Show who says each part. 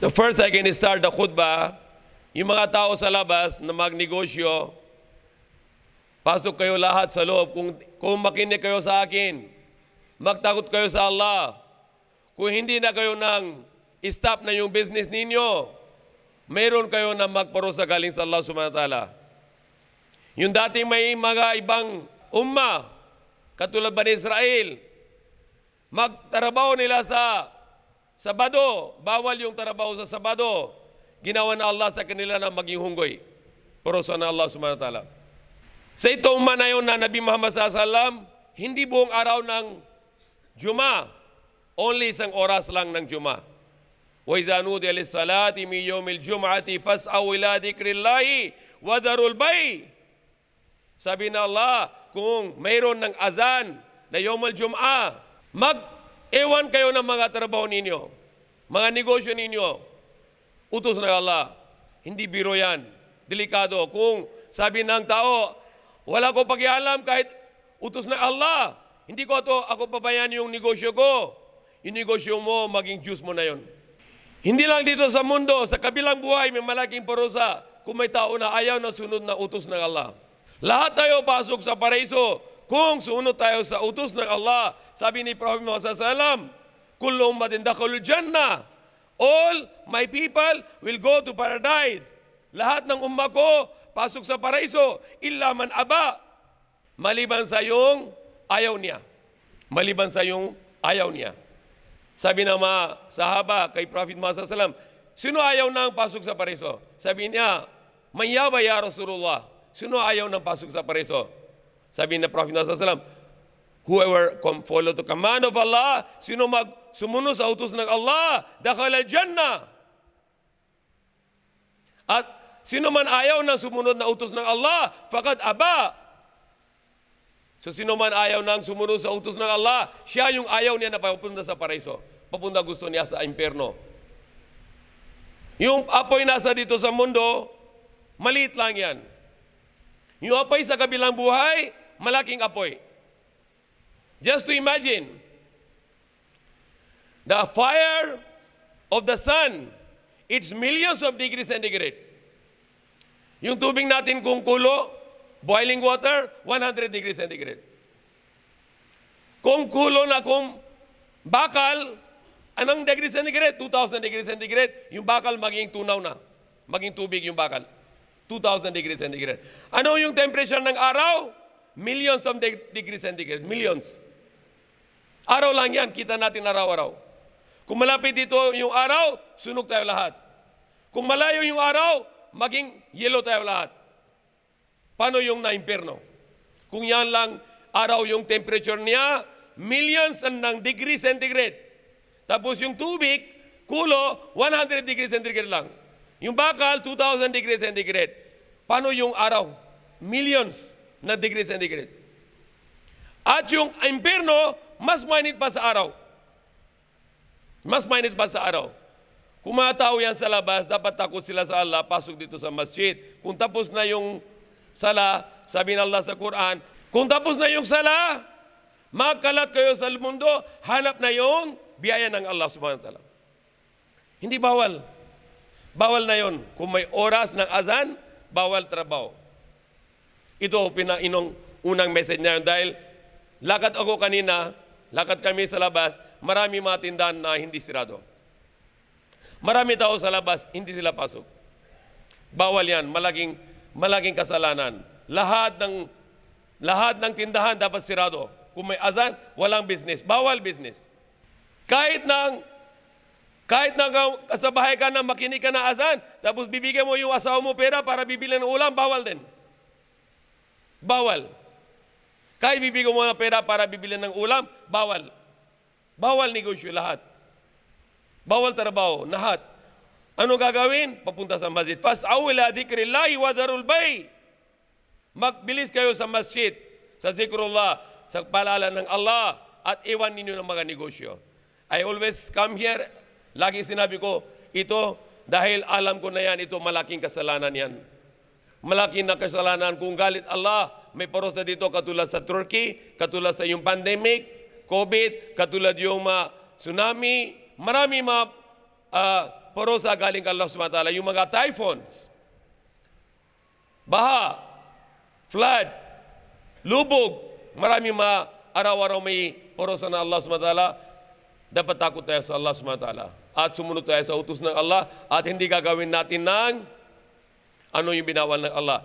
Speaker 1: The first I can start the khutbah, yung mga tao sa labas na magnegosyo, pasok kayo lahat sa loob. Kung, kung makinig kayo sa akin, magtakot kayo sa Allah. Kung hindi na kayo nang stop na yung business ninyo, mayroon kayo na magparusa galing sa Allah subhanahu wa ta'ala. Yung dating may mga ibang umma, katulad ba ni Israel, magtarabaw nila sa Sabado, bawal yung trabaho sa Sabado. Ginawa na Allah sa kanila na maging hunggoy. sa na Allah subhanahu wa ta'ala. Sa itong manayon na Nabi Muhammad SAW, hindi buong araw ng Juma. Only isang oras lang ng Juma. وَإِذَا نُودِيَ لِلصَّلَاةِ مِنْ يَوْمِ الْجُمْعَةِ فَاسْعَوْا إِلَى ذِكْرِ اللَّهِ وَذَرُوا الْبَيْعَ Sabi na Allah, kung mayroon ng azan na Yom jum'a, mag Ewan kayo ng mga trabaho ninyo, mga negosyo ninyo. Utos ng Allah. Hindi biro yan. Delikado. Kung sabi ng tao, wala ko pakialam kahit utos ng Allah. Hindi ko to ako pabayan yung negosyo ko. Yung negosyo mo, maging juice mo na yon. Hindi lang dito sa mundo, sa kabilang buhay may malaking parusa kung may tao na ayaw na sunod na utos ng Allah. Lahat tayo pasok sa paraiso kung suunod tayo sa utos ng Allah. Sabi ni Prophet Muhammad Sallam, Kullu ummatin dakhulul jannah. All my people will go to paradise. Lahat ng umma ko, pasok sa paraiso. Illa man aba. Maliban sa yung ayaw niya. Maliban sa yung ayaw niya. Sabi ng mga sahaba kay Prophet Muhammad Sallam, sino ayaw nang pasok sa paraiso? Sabi niya, Mayaba ya Rasulullah. Sino ayaw nang pasok sa paraiso? Sabi na Prophet Muhammad salam, whoever follow the command of Allah, sino mag sumunod sa utos ng Allah, dakhal al-jannah. At sino man ayaw ng sumunod na utos ng Allah, fakat aba. So sino man ayaw ng sumunod sa utos ng Allah, siya yung ayaw niya na papunta sa paraiso. Papunta gusto niya sa impyerno. Yung apoy nasa dito sa mundo, maliit lang yan. Yung apoy sa kabilang buhay, malaking apoy. Just to imagine, the fire of the sun, it's millions of degrees centigrade. Yung tubig natin kung kulo, boiling water, 100 degrees centigrade. Kung kulo na kung bakal, anong degrees centigrade? 2,000 degrees centigrade. Yung bakal maging tunaw na. Maging tubig yung bakal. 2,000 degrees centigrade. Ano yung temperature ng araw? Millions of de- degrees centigrade. Millions. Araw lang yan. Kita natin araw-araw. Kung malapit dito yung araw, sunog tayo lahat. Kung malayo yung araw, maging yellow tayo lahat. Paano yung na-imperno? Kung yan lang araw yung temperature niya, millions ng degree centigrade. Tapos yung tubig, kulo, 100 degree centigrade lang. Yung bakal, 2,000 degree centigrade. Paano yung araw? Millions na degree centigrade. At yung impyerno, mas mainit pa sa araw. Mas mainit pa sa araw. Kumataw yan sa labas, dapat takot sila sa Allah, pasok dito sa masjid. Kung tapos na yung sala, sabi ng Allah sa Quran, kung tapos na yung sala, magkalat kayo sa mundo, hanap na yung biyaya ng Allah subhanahu wa ta'ala. Hindi bawal. Bawal na yon. Kung may oras ng azan, bawal trabaho. Ito pinainong unang message niya dahil lakad ako kanina, lakad kami sa labas, marami mga tindahan na hindi sirado. Marami tao sa labas, hindi sila pasok. Bawal yan, malaking, malaking kasalanan. Lahat ng, lahat ng tindahan dapat sirado. Kung may azan, walang business. Bawal business. Kahit nang kahit na bahay ka na makinig ka na azan, tapos bibigyan mo yung asawa mo pera para bibili ng ulam, bawal din. Bawal. Kahit bibigyan mo ng pera para bibilan ng ulam, bawal. Bawal negosyo lahat. Bawal trabaho, lahat. Ano gagawin? Papunta sa masjid. Fast ila dhikrillahi wa darul bay. Magbilis kayo sa masjid, sa zikrullah, sa palalan ng Allah, at iwan ninyo ng mga negosyo. I always come here, lagi sinabi ko, ito, dahil alam ko na yan, ito malaking kasalanan yan malaki na kasalanan kung galit Allah. May parusa dito katulad sa Turkey, katulad sa yung pandemic, COVID, katulad yung uh, tsunami. Marami mga uh, ah, parusa galing kay Allah SWT. Yung mga typhoons, baha, flood, lubog, marami mga araw-araw may parusa na Allah SWT. Dapat takot tayo sa Allah SWT. At sumunod tayo sa utos ng Allah at hindi gagawin natin ng ano yung binawal ng Allah?